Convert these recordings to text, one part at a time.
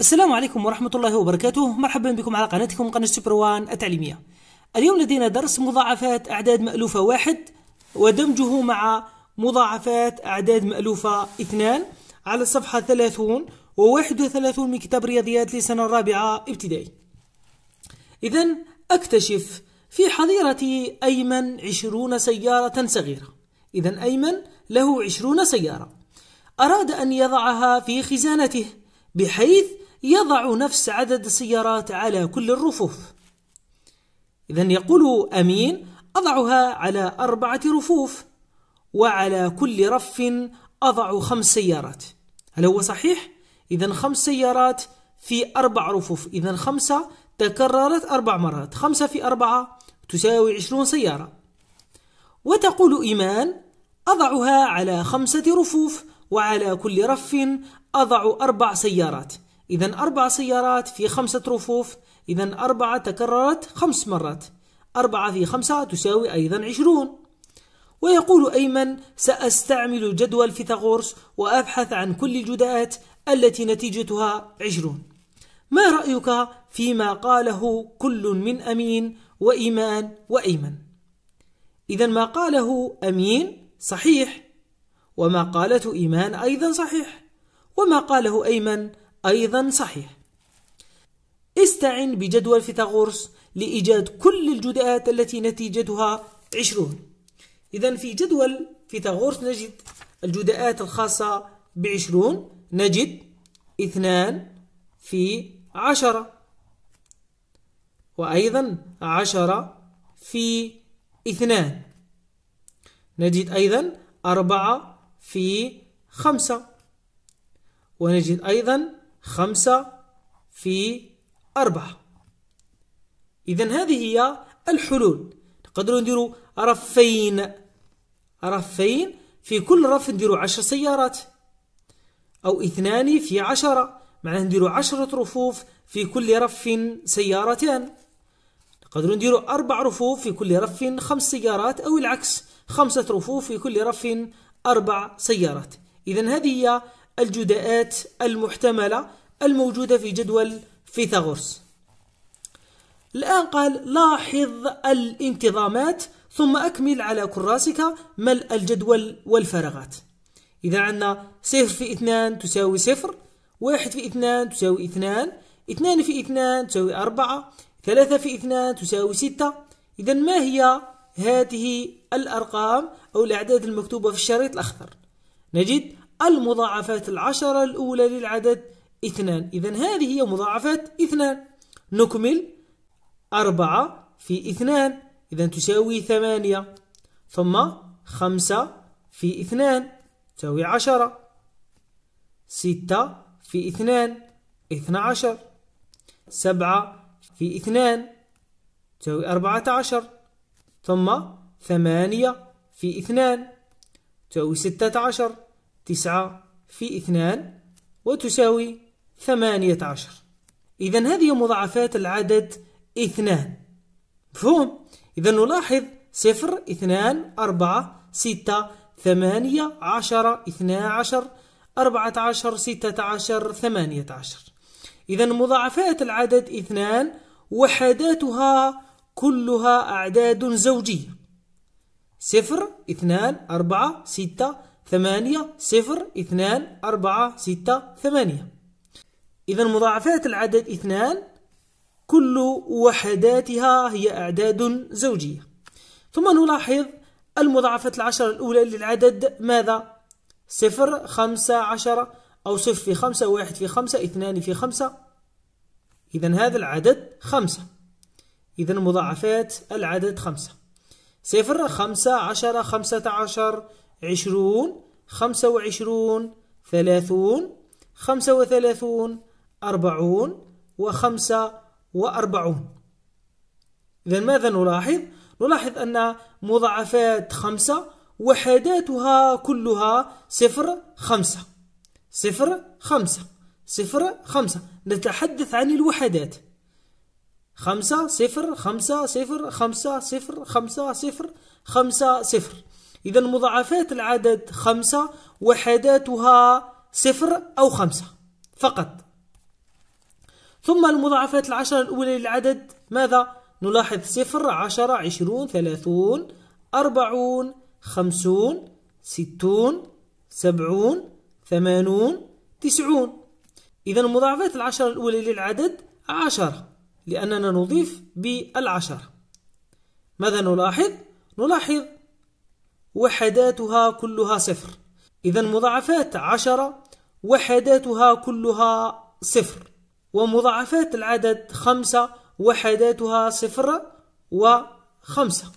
السلام عليكم ورحمة الله وبركاته مرحبا بكم على قناتكم قناة سوبر وان التعليمية اليوم لدينا درس مضاعفات أعداد مألوفة واحد ودمجه مع مضاعفات أعداد مألوفة اثنان على الصفحة 30 و 31 من كتاب رياضيات للسنة الرابعة ابتدائي إذا أكتشف في حظيرة أيمن عشرون سيارة صغيرة إذا أيمن له عشرون سيارة أراد أن يضعها في خزانته بحيث يضع نفس عدد السيارات على كل الرفوف إذا يقول أمين أضعها على أربعة رفوف وعلى كل رف أضع خمس سيارات هل هو صحيح؟ إذا خمس سيارات في أربع رفوف إذا خمسة تكررت أربع مرات خمسة في أربعة تساوي عشرون سيارة وتقول إيمان أضعها على خمسة رفوف وعلى كل رف أضع أربع سيارات إذا أربع سيارات في خمسة رفوف إذا أربعة تكررت خمس مرات أربعة في خمسة تساوي أيضا عشرون ويقول أيمن سأستعمل جدول فيثاغورس وأبحث عن كل الجداءات التي نتيجتها عشرون ما رأيك فيما قاله كل من أمين وإيمان وأيمن إذا ما قاله أمين صحيح وما قالته إيمان أيضا صحيح وما قاله أيمن أيضا صحيح استعن بجدول فيثاغورس لإيجاد كل الجدات التي نتيجتها عشرون إذا في جدول فيثاغورس نجد الجداءات الخاصة بعشرون نجد اثنان في عشرة وأيضا عشرة في اثنان نجد أيضا أربعة في خمسة ونجد أيضا خمسة في أربعة إذا هذه هي الحلول نقدر نديرو رفين رفين في كل رف نديرو عشر سيارات أو اثنان في عشرة معناه نديرو عشرة رفوف في كل رف سيارتان نقدر نديرو أربع رفوف في كل رف خمس سيارات أو العكس خمسة رفوف في كل رف أربع سيارات إذا هذه هي الجداءات المحتملة الموجودة في جدول فيثاغورس الآن قال لاحظ الانتظامات ثم أكمل على كراسك ملء الجدول والفراغات إذا عندنا صفر في اثنان تساوي صفر واحد في اثنان تساوي اثنان اثنان في اثنان تساوي أربعة ثلاثة في اثنان تساوي ستة إذا ما هي هذه الأرقام أو الأعداد المكتوبة في الشريط الأخضر نجد المضاعفات العشرة الأولى للعدد اثنان إذا هذه هي مضاعفات اثنان نكمل أربعة في اثنان إذا تساوي ثمانية ثم خمسة في اثنان تساوي عشرة ستة في اثنان اثنى عشر سبعة في اثنان تساوي أربعة عشر ثم ثمانية في اثنان تساوي ستة عشر تسعة في اثنان وتساوي ثمانية عشر إذا هذه مضاعفات العدد اثنان مفهوم؟ إذا نلاحظ صفر اثنان أربعة ستة ثمانية عشرة اثنا عشر أربعة عشر ستة عشر ثمانية عشر إذا مضاعفات العدد اثنان وحداتها كلها أعداد زوجية صفر اثنان أربعة ستة ثمانية صفر اثنان أربعة ستة ثمانية إذا مضاعفات العدد اثنان كل وحداتها هي أعداد زوجية ثم نلاحظ المضاعفات العشرة الأولى للعدد ماذا؟ صفر خمسة عشرة أو صفر في خمسة واحد في خمسة اثنان في خمسة إذا هذا العدد خمسة إذا مضاعفات العدد خمسة صفر خمسة عشرة خمسة عشر عشرون خمسة وعشرون ثلاثون خمسة وثلاثون أربعون وخمسة وأربعون إذا ماذا نلاحظ؟ نلاحظ أن مضاعفات خمسة وحداتها كلها صفر خمسة صفر خمسة صفر خمسة نتحدث عن الوحدات خمسة صفر خمسة صفر خمسة صفر خمسة صفر خمسة صفر إذا مضاعفات العدد خمسة وحداتها صفر أو خمسة فقط ثم المضاعفات العشرة الأولى للعدد ماذا؟ نلاحظ صفر عشرة عشرون ثلاثون أربعون خمسون ستون سبعون ثمانون تسعون إذا المضاعفات العشرة الأولى للعدد عشرة لأننا نضيف بالعشرة ماذا نلاحظ؟ نلاحظ وحداتها كلها صفر إذا مضاعفات عشرة وحداتها كلها صفر ومضاعفات العدد خمسة وحداتها صفر وخمسة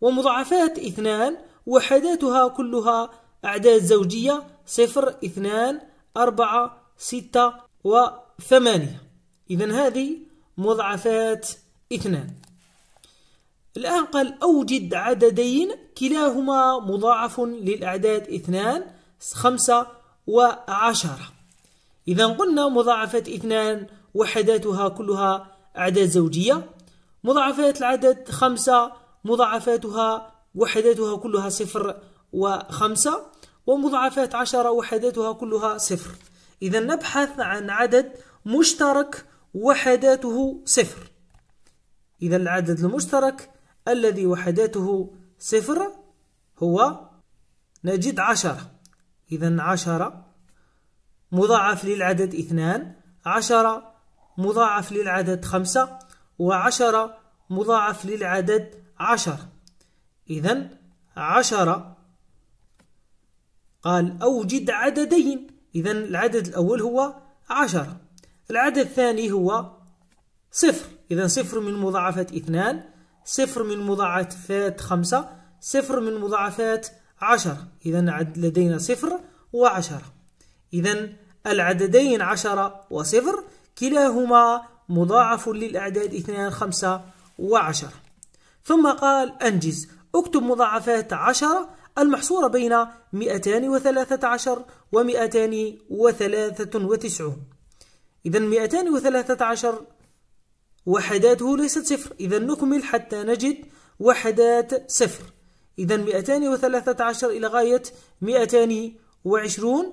ومضاعفات اثنان وحداتها كلها أعداد زوجية صفر اثنان أربعة ستة وثمانية إذا هذه مضاعفات اثنان الآن قال أوجد عددين كلاهما مضاعف للأعداد اثنان خمسة وعشرة إذا قلنا مضاعفة اثنان وحداتها كلها أعداد زوجية مضاعفات العدد خمسة مضاعفاتها وحداتها كلها صفر وخمسة ومضاعفات عشرة وحداتها كلها صفر إذا نبحث عن عدد مشترك وحداته صفر إذا العدد المشترك الذي وحداته صفر هو نجد عشرة إذا عشرة مضاعف للعدد اثنان عشرة مضاعف للعدد خمسة وعشرة مضاعف للعدد عشر إذا عشرة قال أوجد عددين إذا العدد الأول هو عشرة العدد الثاني هو صفر إذا صفر من مضاعفات اثنان صفر من مضاعفات خمسة صفر من مضاعفات عشرة إذا لدينا صفر وعشرة إذا العددين عشرة وصفر كلاهما مضاعف للأعداد اثنان خمسة وعشرة ثم قال أنجز اكتب مضاعفات عشرة المحصورة بين 213 و 293 إذا 213 وحداته ليست صفر إذا نكمل حتى نجد وحدات صفر إذا 213 إلى غاية 220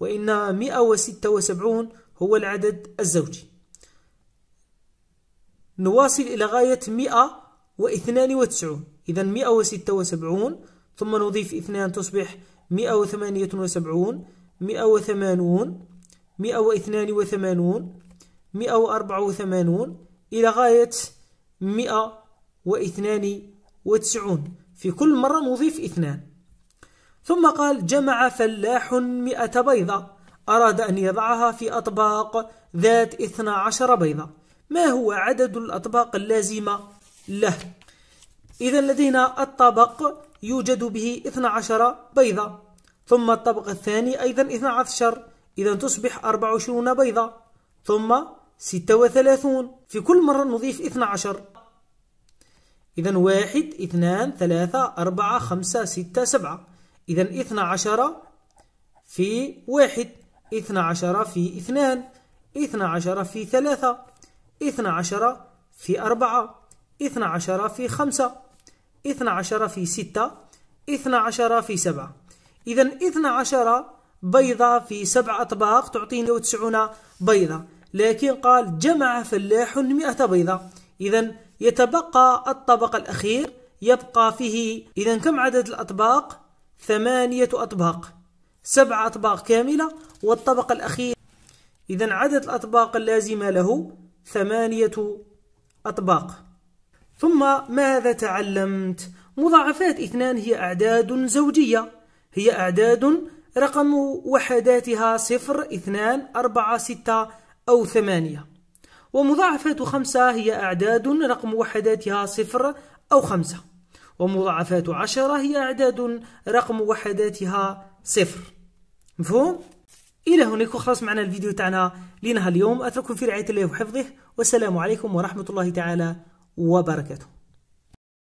وإن 176 هو العدد الزوجي نواصل إلى غاية 192 إذا 176 ثم نضيف اثنان تصبح 178 180 182 184 إلى غاية 192 في كل مرة نضيف اثنان ثم قال جمع فلاح مئة بيضة أراد أن يضعها في أطباق ذات 12 بيضة ما هو عدد الأطباق اللازمة له؟ إذا لدينا الطبق يوجد به 12 بيضة ثم الطبق الثاني أيضا 12 إذا تصبح 24 بيضة ثم 36 في كل مرة نضيف 12 إذا واحد اثنان ثلاثة أربعة خمسة ستة سبعة إذا اثنا عشر في واحد اثنا عشر في اثنان اثنا عشر في ثلاثة اثنا عشر في أربعة اثنا عشر في خمسة اثنا عشر في ستة اثنا عشر في سبعة إذا اثنا عشر بيضة في سبع أطباق تعطيني وتسعون بيضة لكن قال جمع فلاح مئة بيضة إذا يتبقى الطبق الأخير يبقى فيه إذا كم عدد الأطباق ثمانية أطباق سبعة أطباق كاملة والطبق الأخير إذا عدد الأطباق اللازمة له ثمانية أطباق ثم ماذا تعلمت؟ مضاعفات اثنان هي أعداد زوجية هي أعداد رقم وحداتها صفر اثنان أربعة ستة أو ثمانية ومضاعفات خمسة هي أعداد رقم وحداتها صفر أو خمسة ومضاعفات عشرة هي أعداد رقم وحداتها صفر مفهوم؟ إلى يكون خلاص معنا الفيديو تاعنا لنهار اليوم أترككم في رعاية الله وحفظه والسلام عليكم ورحمة الله تعالى وبركاته